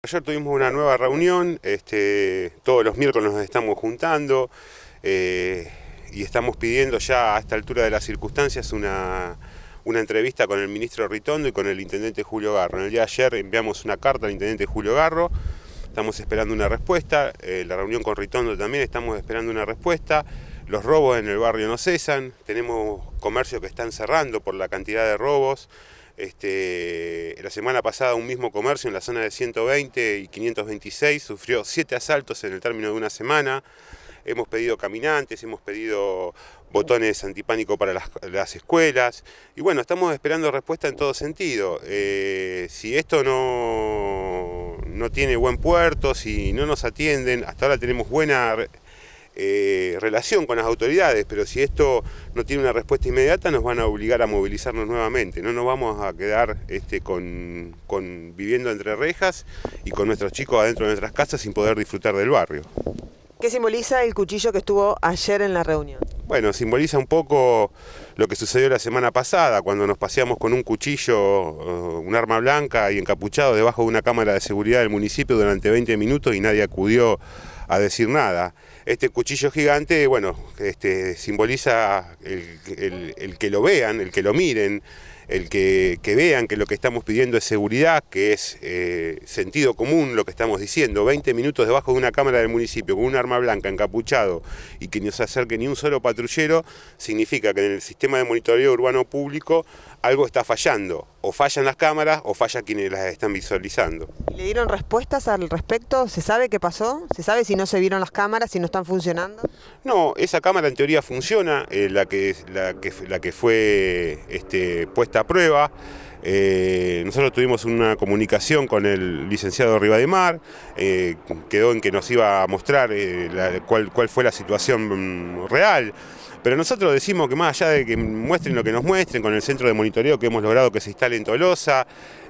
Ayer tuvimos una nueva reunión, este, todos los miércoles nos estamos juntando eh, y estamos pidiendo ya a esta altura de las circunstancias una, entrevista con el ministro Ritondo y con el intendente Julio Garro. En el día de ayer enviamos una carta al intendente Julio Garro, estamos esperando una respuesta, eh, la reunión con Ritondo también estamos esperando una respuesta, los robos en el barrio no cesan, tenemos comercios que están cerrando por la cantidad de robos, este, la semana pasada un mismo comercio en la zona de 120 y 526 sufrió siete asaltos en el término de una semana. Hemos pedido caminantes, hemos pedido botones antipánico para las, escuelas. Y bueno, estamos esperando respuesta en todo sentido. Eh, si esto no, no tiene buen puerto, si no nos atienden, hasta ahora tenemos buena eh, relación con las autoridades, pero si esto no tiene una respuesta inmediata nos van a obligar a movilizarnos nuevamente, no nos vamos a quedar este, con, viviendo entre rejas y con nuestros chicos adentro de nuestras casas sin poder disfrutar del barrio. ¿Qué simboliza el cuchillo que estuvo ayer en la reunión? Bueno, simboliza un poco lo que sucedió la semana pasada, cuando nos paseamos con un cuchillo, eh, un arma blanca y encapuchado debajo de una cámara de seguridad del municipio durante 20 minutos y nadie acudió a decir nada este cuchillo gigante, bueno, este, simboliza el, que lo vean, el que lo miren, el que, vean que lo que estamos pidiendo es seguridad, que es eh, sentido común lo que estamos diciendo, 20 minutos debajo de una cámara del municipio con un arma blanca encapuchado y que no se acerque ni un solo patrullero, significa que en el sistema de monitoreo urbano público algo está fallando, o fallan las cámaras o falla quienes las están visualizando. ¿Le dieron respuestas al respecto? ¿Se sabe qué pasó? ¿Se sabe si no se vieron las cámaras, si funcionando? No, esa cámara en teoría funciona, eh, la, que, la, que, la que fue este, puesta a prueba. Eh, nosotros tuvimos una comunicación con el licenciado Rivademar, eh, quedó en que nos iba a mostrar eh, cuál, fue la situación mm, real, pero nosotros decimos que más allá de que muestren lo que nos muestren con el centro de monitoreo que hemos logrado que se instale en Tolosa,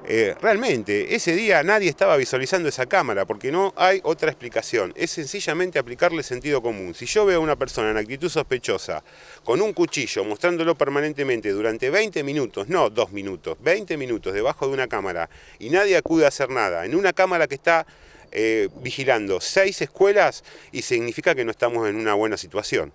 eh, realmente ese día nadie estaba visualizando esa cámara porque no hay otra explicación, es sencillamente aplicarle sentido común. Si yo veo a una persona en actitud sospechosa con un cuchillo mostrándolo permanentemente durante 20 minutos, no dos minutos, 20 20 minutos debajo de una cámara y nadie acude a hacer nada, en una cámara que está eh, vigilando seis escuelas y significa que no estamos en una buena situación.